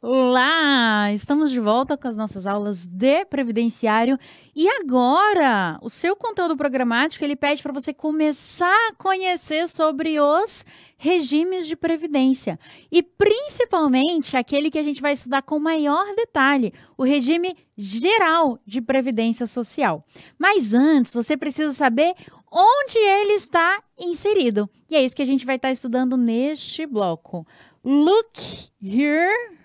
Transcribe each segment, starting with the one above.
Olá! Estamos de volta com as nossas aulas de previdenciário e agora o seu conteúdo programático ele pede para você começar a conhecer sobre os regimes de previdência e principalmente aquele que a gente vai estudar com maior detalhe, o regime geral de previdência social. Mas antes, você precisa saber onde ele está inserido. E é isso que a gente vai estar estudando neste bloco. Look here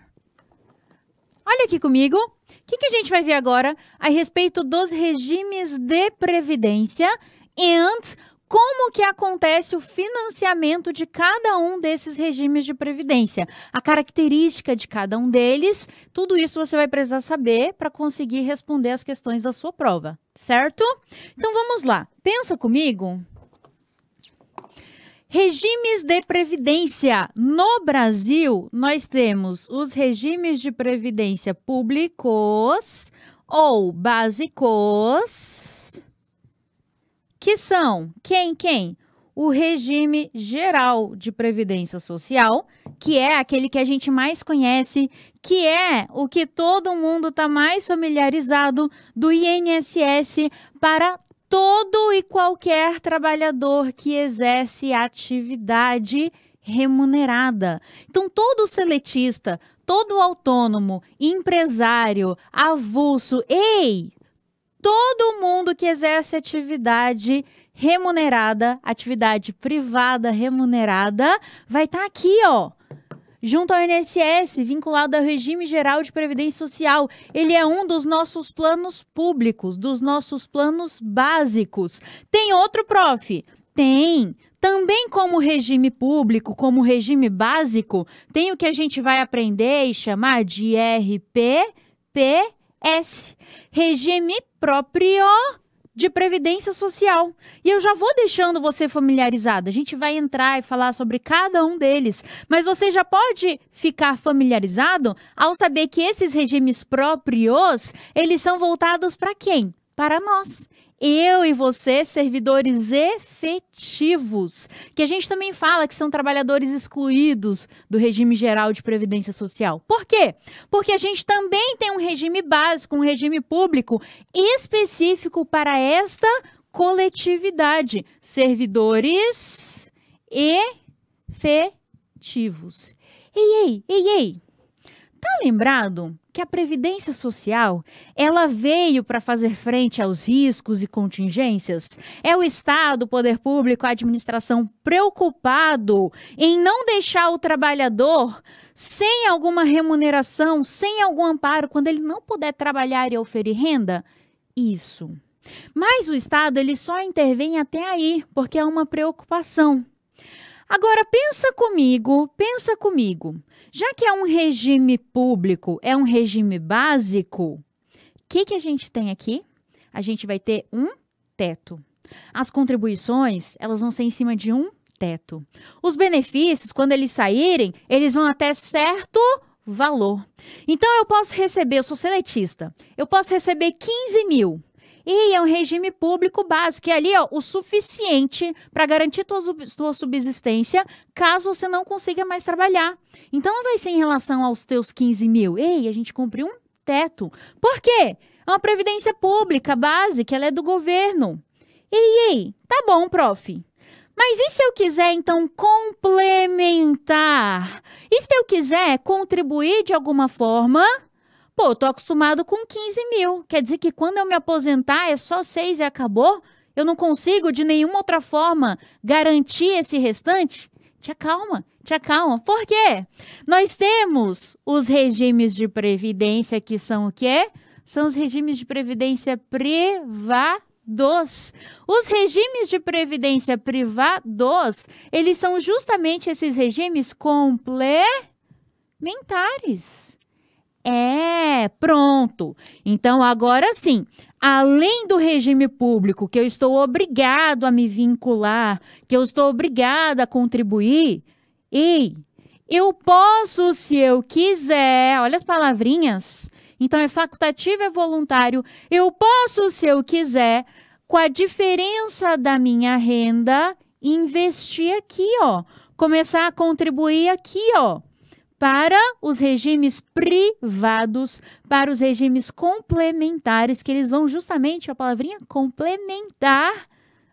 Olha aqui comigo. O que, que a gente vai ver agora a respeito dos regimes de previdência e como que acontece o financiamento de cada um desses regimes de previdência, a característica de cada um deles, tudo isso você vai precisar saber para conseguir responder as questões da sua prova, certo? Então vamos lá. Pensa comigo Regimes de previdência. No Brasil, nós temos os regimes de previdência públicos ou básicos, que são quem quem? O regime geral de previdência social, que é aquele que a gente mais conhece, que é o que todo mundo está mais familiarizado do INSS para todo e qualquer trabalhador que exerce atividade remunerada. Então, todo seletista, todo autônomo, empresário, avulso, ei, todo mundo que exerce atividade remunerada, atividade privada remunerada, vai estar tá aqui, ó junto ao INSS, vinculado ao regime geral de previdência social. Ele é um dos nossos planos públicos, dos nossos planos básicos. Tem outro prof? Tem. Também como regime público, como regime básico, tem o que a gente vai aprender e chamar de RPPS, regime próprio de previdência social. E eu já vou deixando você familiarizado. A gente vai entrar e falar sobre cada um deles, mas você já pode ficar familiarizado ao saber que esses regimes próprios, eles são voltados para quem? Para nós eu e você, servidores efetivos, que a gente também fala que são trabalhadores excluídos do regime geral de previdência social. Por quê? Porque a gente também tem um regime básico, um regime público específico para esta coletividade, servidores efetivos. Ei, ei, ei, ei. Tá lembrado que a previdência social, ela veio para fazer frente aos riscos e contingências? É o Estado, o poder público, a administração preocupado em não deixar o trabalhador sem alguma remuneração, sem algum amparo quando ele não puder trabalhar e oferir renda? Isso. Mas o Estado ele só intervém até aí, porque é uma preocupação. Agora pensa comigo, pensa comigo. Já que é um regime público, é um regime básico, o que, que a gente tem aqui? A gente vai ter um teto. As contribuições, elas vão ser em cima de um teto. Os benefícios, quando eles saírem, eles vão até certo valor. Então, eu posso receber, eu sou seletista, eu posso receber 15 mil. E é um regime público básico, que é ali o suficiente para garantir tua, tua subsistência caso você não consiga mais trabalhar. Então não vai ser em relação aos teus 15 mil. Ei, a gente cumpriu um teto. Por quê? É uma previdência pública básica, ela é do governo. Ei, ei, tá bom, prof. Mas e se eu quiser, então, complementar? E se eu quiser contribuir de alguma forma Pô, tô acostumado com 15 mil. Quer dizer que quando eu me aposentar é só 6 e acabou? Eu não consigo de nenhuma outra forma garantir esse restante? Te acalma, te acalma. Por quê? Nós temos os regimes de previdência que são o quê? São os regimes de previdência privados. Os regimes de previdência privados, eles são justamente esses regimes complementares. É, pronto. Então, agora sim, além do regime público, que eu estou obrigado a me vincular, que eu estou obrigada a contribuir, ei, eu posso, se eu quiser, olha as palavrinhas. Então, é facultativo, é voluntário. Eu posso, se eu quiser, com a diferença da minha renda, investir aqui, ó. Começar a contribuir aqui, ó para os regimes privados, para os regimes complementares, que eles vão justamente, a palavrinha complementar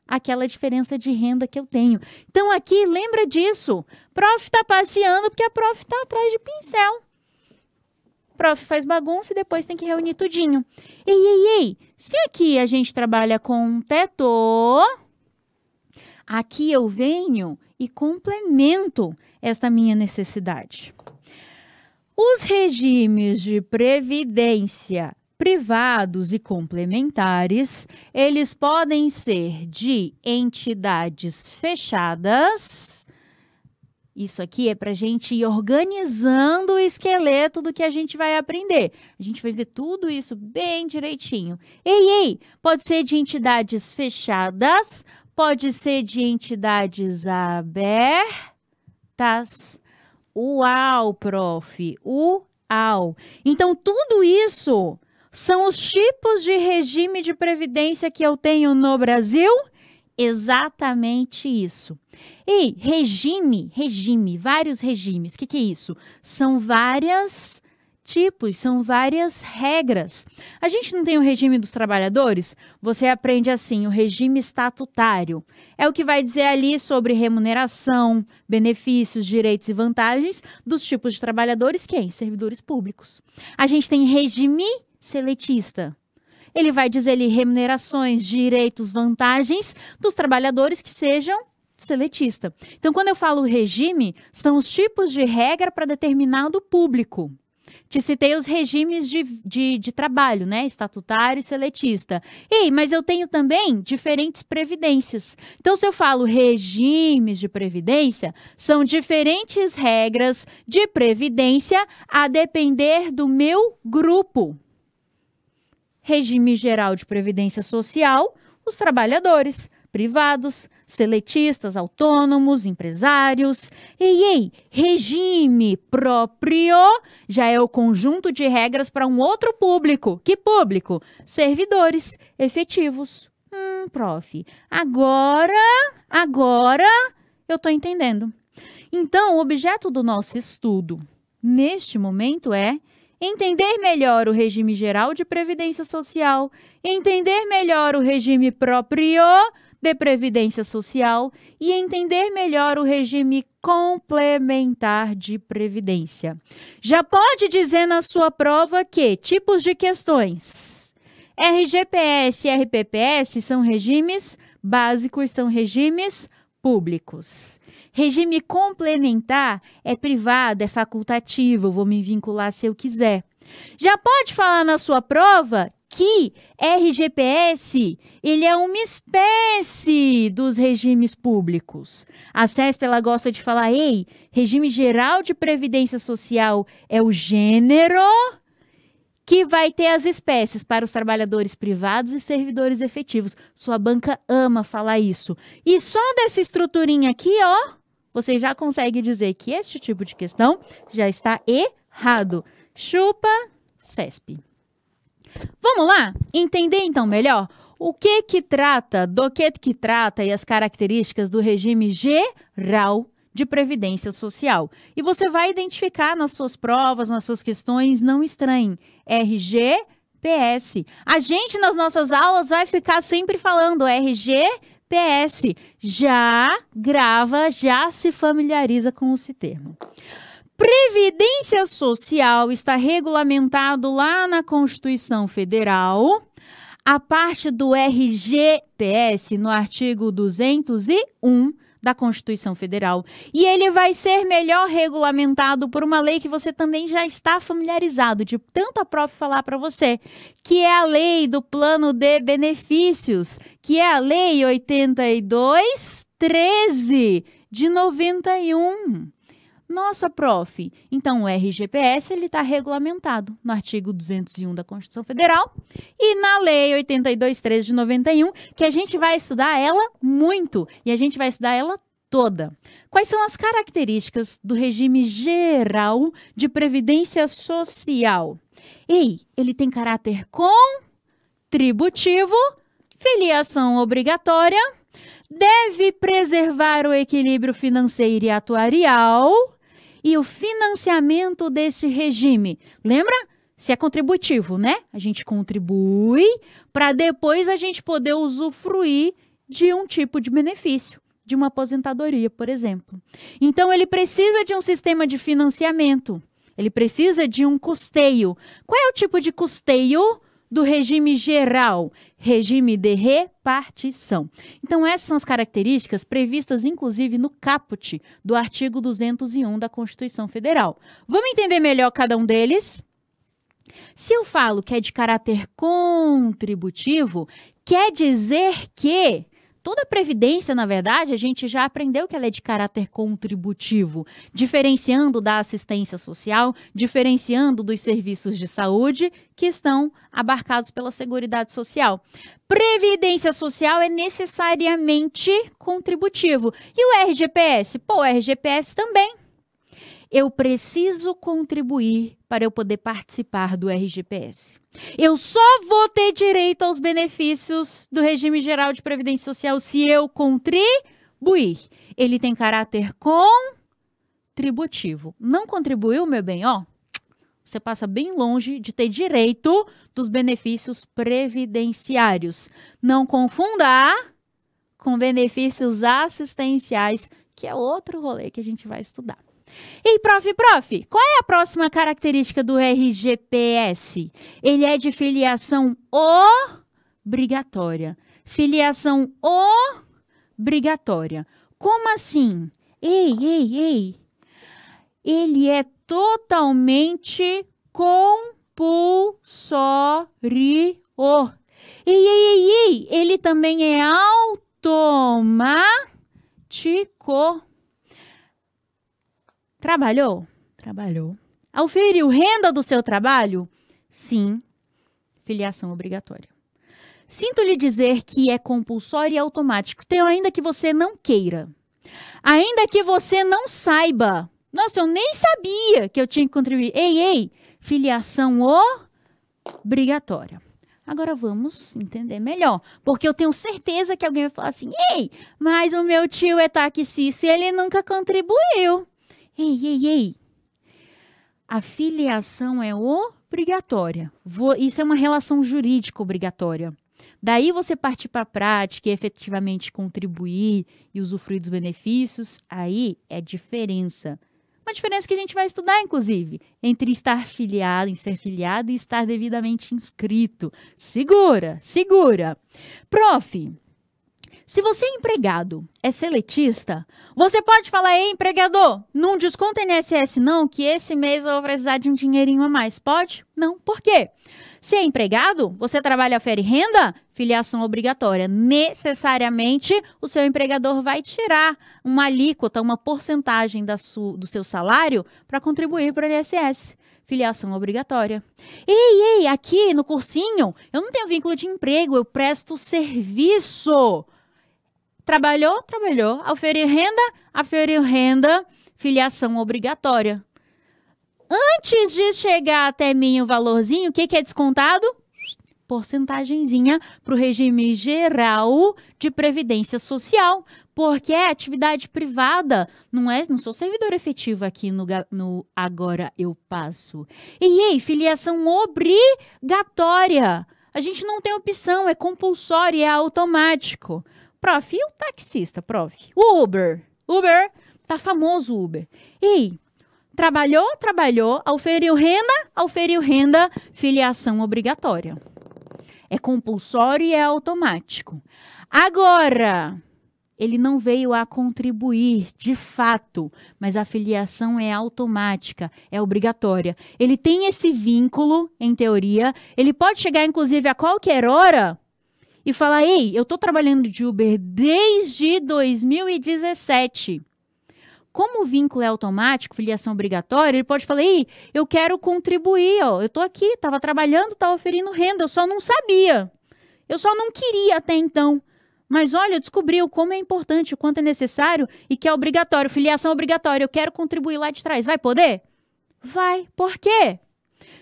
aquela diferença de renda que eu tenho. Então aqui lembra disso. Prof está passeando porque a prof está atrás de pincel. Prof faz bagunça e depois tem que reunir tudinho. Ei, ei, ei. Se aqui a gente trabalha com um teto, aqui eu venho e complemento esta minha necessidade. Os regimes de previdência privados e complementares, eles podem ser de entidades fechadas. Isso aqui é para a gente ir organizando o esqueleto do que a gente vai aprender. A gente vai ver tudo isso bem direitinho. Ei, ei, pode ser de entidades fechadas, pode ser de entidades abertas. Uau, prof. Uau. Então, tudo isso são os tipos de regime de previdência que eu tenho no Brasil? Exatamente isso. E regime, regime, vários regimes. O que, que é isso? São várias tipos, são várias regras. A gente não tem o regime dos trabalhadores? Você aprende assim, o regime estatutário. É o que vai dizer ali sobre remuneração, benefícios, direitos e vantagens dos tipos de trabalhadores, que é em Servidores públicos. A gente tem regime seletista. Ele vai dizer ali remunerações, direitos, vantagens dos trabalhadores que sejam seletista. Então, quando eu falo regime, são os tipos de regra para determinado público te citei os regimes de, de, de trabalho, né? Estatutário e seletista. Ei, mas eu tenho também diferentes previdências. Então, se eu falo regimes de previdência, são diferentes regras de previdência a depender do meu grupo. Regime geral de previdência social, os trabalhadores privados, seletistas autônomos, empresários. Ei, ei, regime próprio já é o conjunto de regras para um outro público. Que público? Servidores efetivos. Hum, prof. Agora, agora eu estou entendendo. Então, o objeto do nosso estudo neste momento é entender melhor o regime geral de previdência social, entender melhor o regime próprio de previdência social e entender melhor o regime complementar de previdência. Já pode dizer na sua prova que tipos de questões: RGPS e RPPS são regimes básicos, são regimes públicos. Regime complementar é privado, é facultativo, vou me vincular se eu quiser. Já pode falar na sua prova que RGPS ele é uma espécie dos regimes públicos. A CESP ela gosta de falar, ei, regime geral de previdência social é o gênero que vai ter as espécies para os trabalhadores privados e servidores efetivos. Sua banca ama falar isso. E só dessa estruturinha aqui, ó, você já consegue dizer que este tipo de questão já está errado. Chupa CESP. Vamos lá entender então melhor o que que trata, do que que trata e as características do regime geral de previdência social. E você vai identificar nas suas provas, nas suas questões, não estranhe, RG PS. A gente nas nossas aulas vai ficar sempre falando RG PS. Já grava, já se familiariza com esse termo. Previdência social está regulamentado lá na Constituição Federal, a parte do RGPS, no artigo 201 da Constituição Federal. E ele vai ser melhor regulamentado por uma lei que você também já está familiarizado, de tanto a prof falar para você, que é a lei do plano de benefícios, que é a lei 8213 de 91. Nossa, prof, então o RGPS está regulamentado no artigo 201 da Constituição Federal e na Lei 82.13 de 91, que a gente vai estudar ela muito e a gente vai estudar ela toda. Quais são as características do regime geral de previdência social? Ei, ele tem caráter contributivo, filiação obrigatória, deve preservar o equilíbrio financeiro e atuarial e o financiamento deste regime. Lembra? Se é contributivo, né? A gente contribui para depois a gente poder usufruir de um tipo de benefício, de uma aposentadoria, por exemplo. Então, ele precisa de um sistema de financiamento, ele precisa de um custeio. Qual é o tipo de custeio do regime geral, regime de repartição. Então, essas são as características previstas, inclusive, no caput do artigo 201 da Constituição Federal. Vamos entender melhor cada um deles? Se eu falo que é de caráter contributivo, quer dizer que Toda previdência, na verdade, a gente já aprendeu que ela é de caráter contributivo, diferenciando da assistência social, diferenciando dos serviços de saúde que estão abarcados pela Seguridade Social. Previdência social é necessariamente contributivo. E o RGPS? Pô, o RGPS também. Eu preciso contribuir para eu poder participar do RGPS. Eu só vou ter direito aos benefícios do regime geral de previdência social se eu contribuir. Ele tem caráter contributivo. Não contribuiu, meu bem, ó. Você passa bem longe de ter direito dos benefícios previdenciários. Não confunda com benefícios assistenciais, que é outro rolê que a gente vai estudar. E prof, prof, qual é a próxima característica do RGPS? Ele é de filiação obrigatória. Filiação obrigatória. Como assim? Ei, ei, ei. Ele é totalmente compulsório. Ei, ei, ei, ei. Ele também é automático. Trabalhou? Trabalhou. Auferiu renda do seu trabalho? Sim. Filiação obrigatória. Sinto-lhe dizer que é compulsório e automático, Tenho ainda que você não queira. Ainda que você não saiba. Nossa, eu nem sabia que eu tinha que contribuir. Ei, ei, filiação obrigatória. Agora vamos entender melhor, porque eu tenho certeza que alguém vai falar assim: "Ei, mas o meu tio é taxista e ele nunca contribuiu". Ei, ei, ei. A filiação é obrigatória. isso é uma relação jurídica obrigatória. Daí você partir para a prática e efetivamente contribuir e usufruir dos benefícios, aí é diferença. Uma diferença que a gente vai estudar, inclusive, entre estar filiado, em ser filiado e estar devidamente inscrito. Segura, segura. Prof, se você é empregado, é seletista, você pode falar, ei, empregador, não desconta INSS não, que esse mês eu vou precisar de um dinheirinho a mais. Pode? Não. Por quê? Se é empregado, você trabalha a e renda, filiação obrigatória. Necessariamente, o seu empregador vai tirar uma alíquota, uma porcentagem do seu salário para contribuir para o INSS filiação obrigatória. Ei, ei, aqui no cursinho, eu não tenho vínculo de emprego, eu presto serviço. Trabalhou, trabalhou. Aferiu renda, aferiu renda, filiação obrigatória. Antes de chegar até mim o valorzinho, o que, que é descontado? Porcentagenzinha para o regime geral de previdência social, porque é atividade privada, não é? Não sou servidor efetivo aqui no, no Agora Eu Passo. E filiação obrigatória. A gente não tem opção, é compulsório, é automático. Prof, e o taxista, prof? O Uber. Uber, tá famoso Uber. Ei, trabalhou, trabalhou, auferiu renda, auferiu renda, filiação obrigatória. É compulsório e é automático. Agora, ele não veio a contribuir de fato, mas a filiação é automática, é obrigatória. Ele tem esse vínculo, em teoria, ele pode chegar inclusive a qualquer hora e falar: Ei, eu tô trabalhando de Uber desde 2017. Como o vínculo é automático, filiação obrigatória, ele pode falar: Ei, eu quero contribuir, ó, eu tô aqui, tava trabalhando, tava oferindo renda, eu só não sabia. Eu só não queria até então. Mas olha, descobriu como é importante, o quanto é necessário e que é obrigatório, filiação obrigatória, eu quero contribuir lá de trás. Vai poder? Vai. Por quê?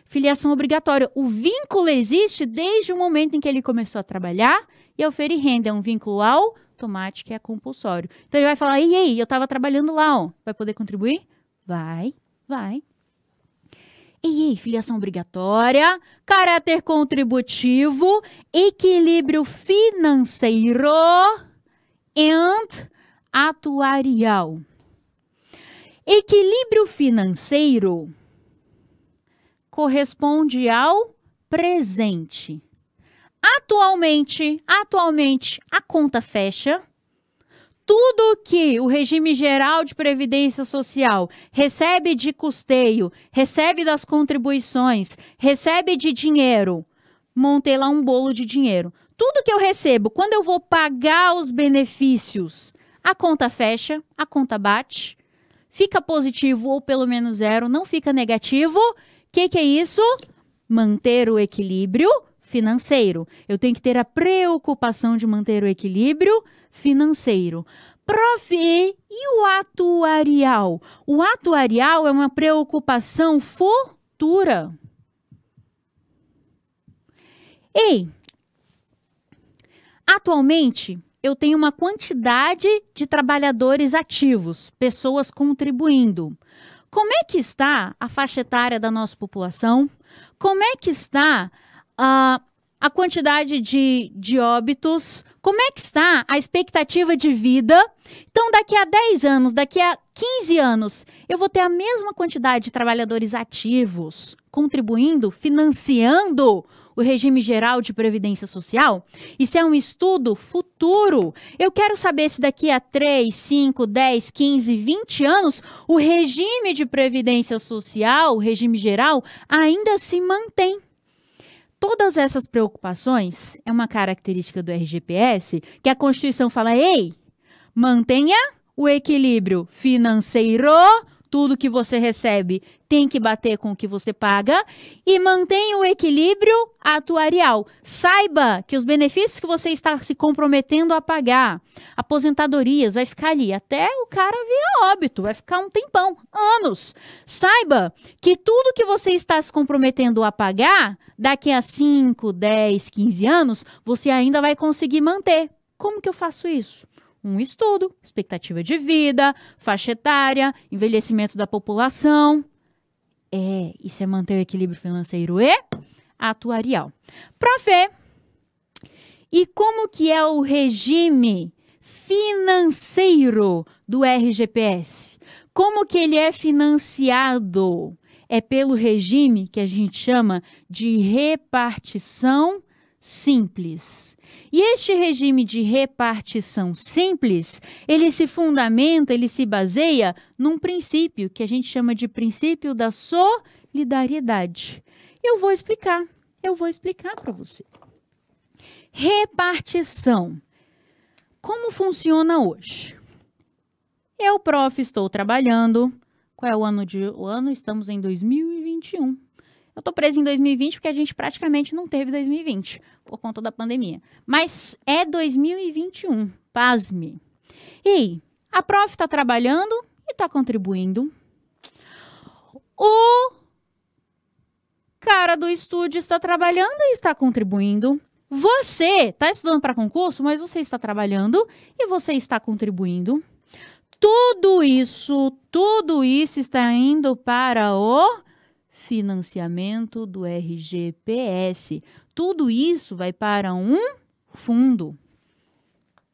filiação obrigatória. O vínculo existe desde o momento em que ele começou a trabalhar e oferece oferir renda. É um vínculo automático, é compulsório. Então ele vai falar: e aí, eu estava trabalhando lá, ó. vai poder contribuir? Vai, vai. Ei, ei, filiação obrigatória, caráter contributivo, equilíbrio financeiro e atuarial. Equilíbrio financeiro corresponde ao presente. Atualmente, atualmente a conta fecha. Tudo que o regime geral de previdência social recebe de custeio, recebe das contribuições, recebe de dinheiro, montei lá um bolo de dinheiro. Tudo que eu recebo, quando eu vou pagar os benefícios, a conta fecha, a conta bate, fica positivo ou pelo menos zero, não fica negativo que, que é isso? Manter o equilíbrio financeiro. Eu tenho que ter a preocupação de manter o equilíbrio financeiro. Prof, e o atuarial? O atuarial é uma preocupação futura. Ei, atualmente eu tenho uma quantidade de trabalhadores ativos, pessoas contribuindo. Como é que está a faixa etária da nossa população? Como é que está ah, a quantidade de, de óbitos? Como é que está a expectativa de vida? Então, daqui a 10 anos, daqui a 15 anos, eu vou ter a mesma quantidade de trabalhadores ativos contribuindo, financiando o regime geral de previdência social? Isso é um estudo futuro. Eu quero saber se daqui a 3, 5, 10, 15, 20 anos o regime de previdência social, o regime geral, ainda se mantém. Todas essas preocupações é uma característica do RGPS que a Constituição fala: ei, mantenha o equilíbrio financeiro tudo que você recebe tem que bater com o que você paga e mantenha o equilíbrio atuarial. Saiba que os benefícios que você está se comprometendo a pagar, aposentadorias, vai ficar ali até o cara a óbito, vai ficar um tempão, anos. Saiba que tudo que você está se comprometendo a pagar, daqui a 5, 10, 15 anos, você ainda vai conseguir manter. Como que eu faço isso? um estudo, expectativa de vida, faixa etária, envelhecimento da população. É, isso é manter o equilíbrio financeiro e atuarial. pra ver e como que é o regime financeiro do RGPS? Como que ele é financiado? É pelo regime que a gente chama de repartição simples. E este regime de repartição simples, ele se fundamenta, ele se baseia num princípio que a gente chama de princípio da solidariedade. Eu vou explicar, eu vou explicar para você. Repartição. Como funciona hoje? Eu, prof, estou trabalhando. Qual é o ano de o ano? Estamos em 2021. Eu tô presa em 2020 porque a gente praticamente não teve 2020 por conta da pandemia. Mas é 2021, pasme. E a prof está trabalhando e está contribuindo. O cara do estúdio está trabalhando e está contribuindo. Você está estudando para concurso, mas você está trabalhando e você está contribuindo. Tudo isso, tudo isso está indo para o financiamento do RGPS. Tudo isso vai para um fundo.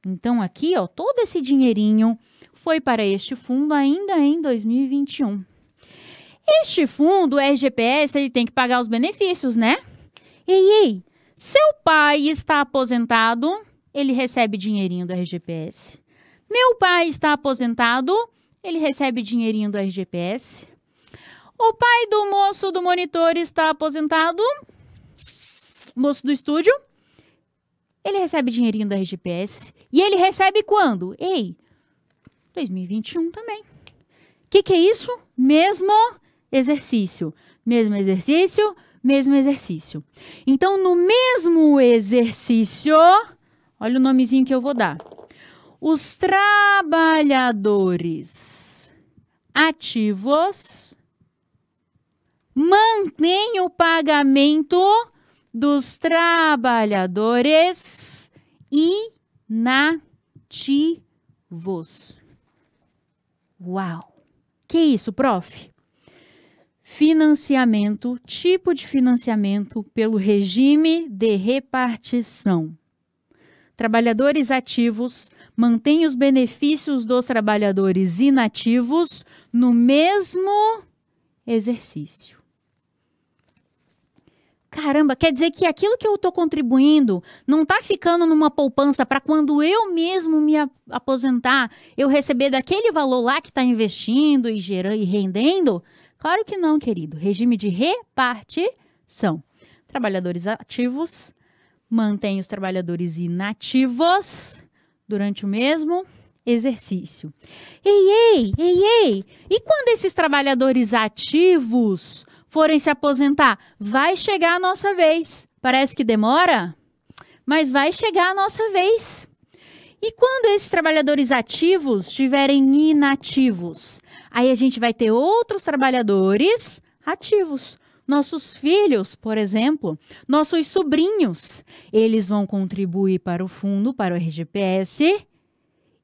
Então, aqui, ó, todo esse dinheirinho foi para este fundo ainda em 2021. Este fundo, o RGPS, ele tem que pagar os benefícios, né? Ei, ei, seu pai está aposentado, ele recebe dinheirinho do RGPS. Meu pai está aposentado, ele recebe dinheirinho do RGPS. O pai do moço do monitor está aposentado. Moço do estúdio. Ele recebe dinheirinho da RGPS. E ele recebe quando? Ei, 2021 também. O que, que é isso? Mesmo exercício. Mesmo exercício, mesmo exercício. Então, no mesmo exercício, olha o nomezinho que eu vou dar. Os trabalhadores ativos mantém o pagamento dos trabalhadores inativos. Uau! Que isso, prof? Financiamento, tipo de financiamento pelo regime de repartição. Trabalhadores ativos mantêm os benefícios dos trabalhadores inativos no mesmo exercício. Caramba, quer dizer que aquilo que eu estou contribuindo não está ficando numa poupança para quando eu mesmo me aposentar, eu receber daquele valor lá que está investindo e gerando e rendendo? Claro que não, querido. Regime de repartição. Trabalhadores ativos mantêm os trabalhadores inativos durante o mesmo exercício. Ei, ei, ei, ei! E quando esses trabalhadores ativos forem se aposentar, vai chegar a nossa vez. Parece que demora, mas vai chegar a nossa vez. E quando esses trabalhadores ativos estiverem inativos, aí a gente vai ter outros trabalhadores ativos. Nossos filhos, por exemplo, nossos sobrinhos, eles vão contribuir para o fundo, para o RGPS,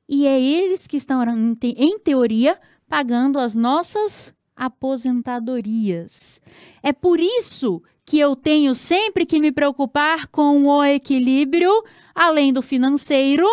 e é eles que estão, em teoria, pagando as nossas aposentadorias. É por isso que eu tenho sempre que me preocupar com o equilíbrio, além do financeiro,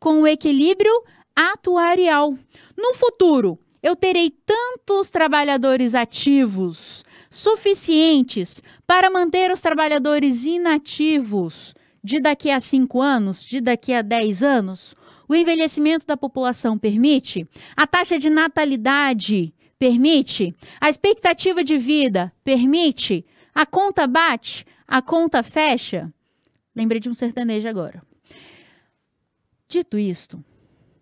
com o equilíbrio atuarial. No futuro, eu terei tantos trabalhadores ativos suficientes para manter os trabalhadores inativos de daqui a cinco anos, de daqui a dez anos? O envelhecimento da população permite? A taxa de natalidade Permite? A expectativa de vida permite? A conta bate? A conta fecha? Lembrei de um sertanejo agora. Dito isto,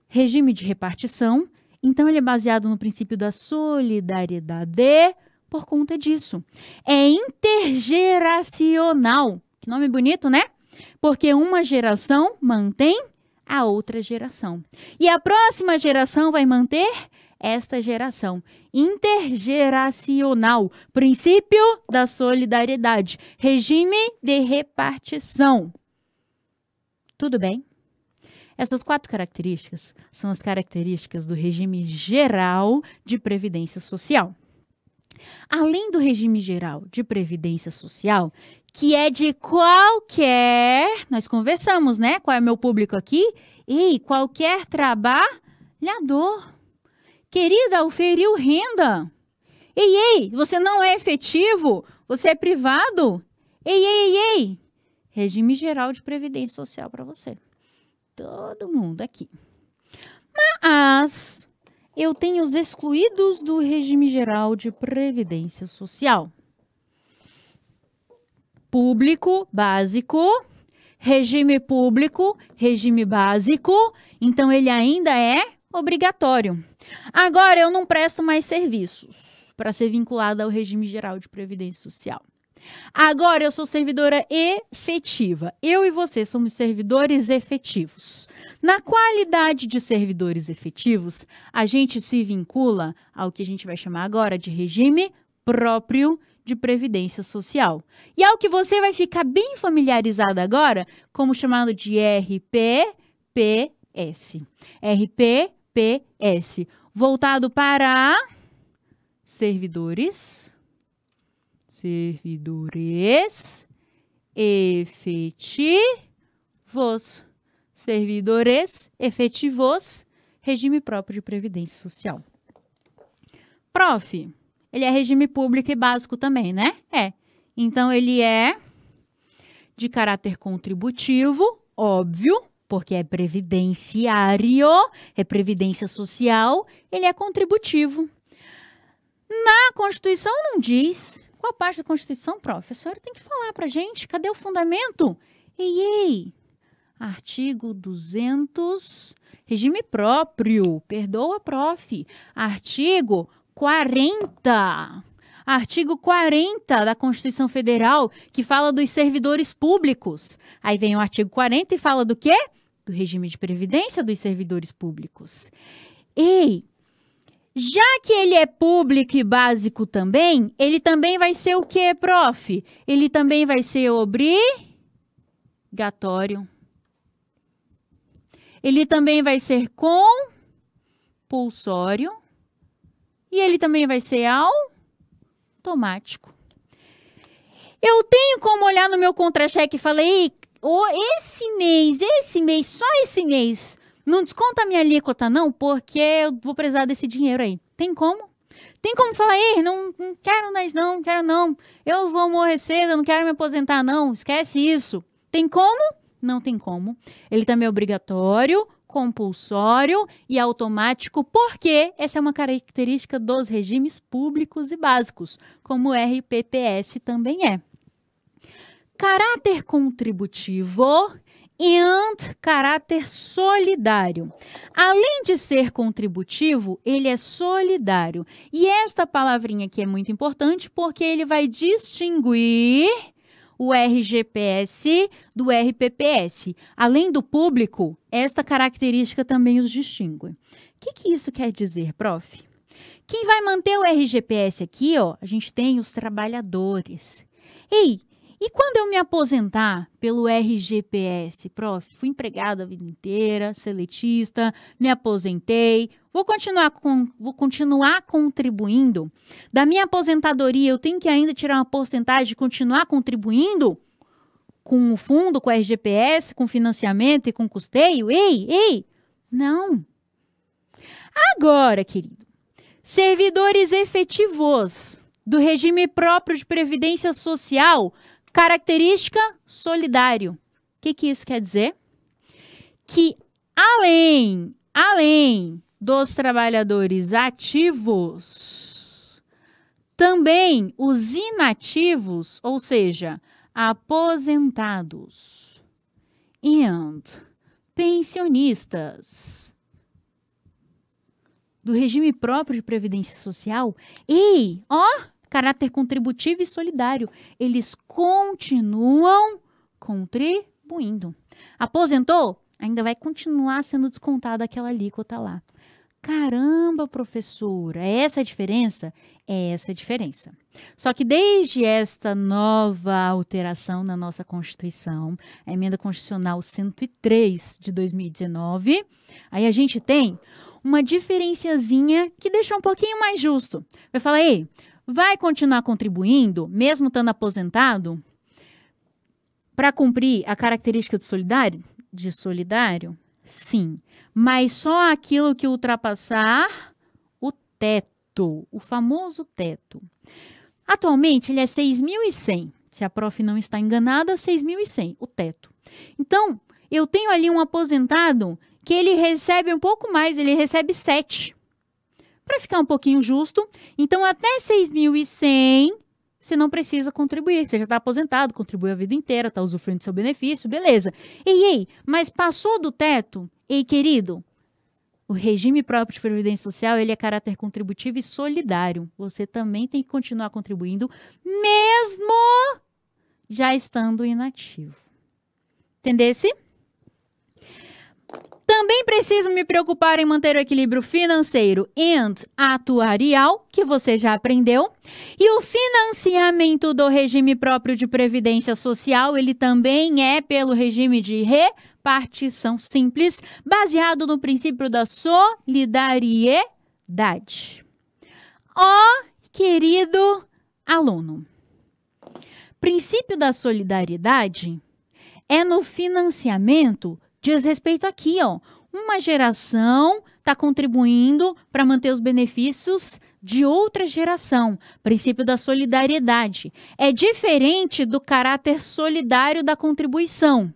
regime de repartição, então ele é baseado no princípio da solidariedade por conta disso. É intergeracional. Que nome bonito, né? Porque uma geração mantém a outra geração. E a próxima geração vai manter esta geração. Intergeracional, princípio da solidariedade, regime de repartição. Tudo bem? Essas quatro características são as características do regime geral de previdência social. Além do regime geral de previdência social, que é de qualquer. Nós conversamos, né? Qual é o meu público aqui? E qualquer trabalhador. Querida, oferiu renda. Ei, ei, você não é efetivo, você é privado. Ei, ei, ei, ei. Regime geral de previdência social para você. Todo mundo aqui. Mas eu tenho os excluídos do regime geral de previdência social. Público básico, regime público, regime básico, então ele ainda é obrigatório. Agora eu não presto mais serviços para ser vinculada ao regime geral de previdência social. Agora eu sou servidora efetiva. Eu e você somos servidores efetivos. Na qualidade de servidores efetivos, a gente se vincula ao que a gente vai chamar agora de regime próprio de previdência social. E ao que você vai ficar bem familiarizado agora, como chamado de RPPS. RP PS, voltado para servidores, servidores efetivos, servidores efetivos, regime próprio de previdência social. Prof, ele é regime público e básico também, né? É. Então ele é de caráter contributivo, óbvio, porque é previdenciário, é previdência social, ele é contributivo. Na Constituição não diz. Qual parte da Constituição, prof? A senhora tem que falar pra gente. Cadê o fundamento? Ei, ei. Artigo 200, regime próprio. Perdoa, prof. Artigo 40. Artigo 40 da Constituição Federal, que fala dos servidores públicos. Aí vem o artigo 40 e fala do quê? do regime de previdência dos servidores públicos. e já que ele é público e básico também, ele também vai ser o que, prof? Ele também vai ser obrigatório. Ele também vai ser compulsório. E ele também vai ser automático. Eu tenho como olhar no meu contra-cheque e falar, ou esse mês, esse mês, só esse mês, não desconta a minha alíquota, não, porque eu vou precisar desse dinheiro aí. Tem como? Tem como falar, ei, não, não quero mais não, não quero não. Eu vou morrer cedo, eu não quero me aposentar, não. Esquece isso. Tem como? Não tem como. Ele também é obrigatório, compulsório e automático, porque essa é uma característica dos regimes públicos e básicos, como o RPPS também é caráter contributivo e caráter solidário. Além de ser contributivo, ele é solidário. E esta palavrinha aqui é muito importante porque ele vai distinguir o RGPS do RPPS. Além do público, esta característica também os distingue. O que, que isso quer dizer, prof? Quem vai manter o RGPS aqui, ó, a gente tem os trabalhadores. Ei, e quando eu me aposentar pelo RGPS, prof, fui empregada a vida inteira, seletista, me aposentei, vou continuar, com, vou continuar contribuindo? Da minha aposentadoria, eu tenho que ainda tirar uma porcentagem e continuar contribuindo? Com o fundo, com o RGPS, com financiamento e com custeio? Ei, ei! Não! Agora, querido, servidores efetivos do regime próprio de previdência social Característica solidário. O que, que isso quer dizer? Que além, além dos trabalhadores ativos, também os inativos, ou seja, aposentados e pensionistas do regime próprio de previdência social. e ó, caráter contributivo e solidário. Eles continuam contribuindo. Aposentou? Ainda vai continuar sendo descontada aquela alíquota lá. Caramba, professora, é essa é a diferença? É essa a diferença. Só que desde esta nova alteração na nossa Constituição, a emenda constitucional 103 de 2019, aí a gente tem uma diferenciazinha que deixa um pouquinho mais justo. Vai falar, ei, vai continuar contribuindo, mesmo estando aposentado, para cumprir a característica de solidário? De solidário? Sim. Mas só aquilo que ultrapassar o teto, o famoso teto. Atualmente ele é 6.100. Se a prof não está enganada, 6.100, o teto. Então, eu tenho ali um aposentado que ele recebe um pouco mais, ele recebe 7. Para ficar um pouquinho justo, então até 6.100 você não precisa contribuir. Você já está aposentado, contribuiu a vida inteira, está usufruindo do seu benefício, beleza. Ei, ei, mas passou do teto? Ei, querido, o regime próprio de previdência social ele é caráter contributivo e solidário. Você também tem que continuar contribuindo, mesmo já estando inativo. Entendesse? Também preciso me preocupar em manter o equilíbrio financeiro e atuarial, que você já aprendeu, e o financiamento do regime próprio de previdência social, ele também é pelo regime de repartição simples, baseado no princípio da solidariedade. Ó, oh, querido aluno, princípio da solidariedade é no financiamento Diz respeito aqui, ó. Uma geração está contribuindo para manter os benefícios de outra geração. Princípio da solidariedade. É diferente do caráter solidário da contribuição.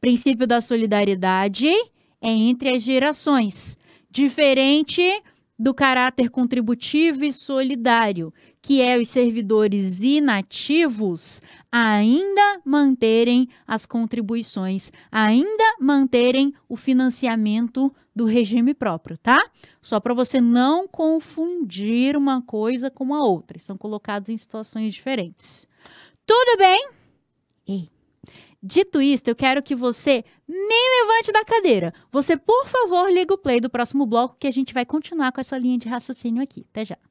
Princípio da solidariedade é entre as gerações, diferente do caráter contributivo e solidário, que é os servidores inativos ainda manterem as contribuições, ainda manterem o financiamento do regime próprio, tá? Só para você não confundir uma coisa com a outra. Estão colocados em situações diferentes. Tudo bem? Ei. Dito isto, eu quero que você nem levante da cadeira. Você, por favor, liga o play do próximo bloco que a gente vai continuar com essa linha de raciocínio aqui. Até já.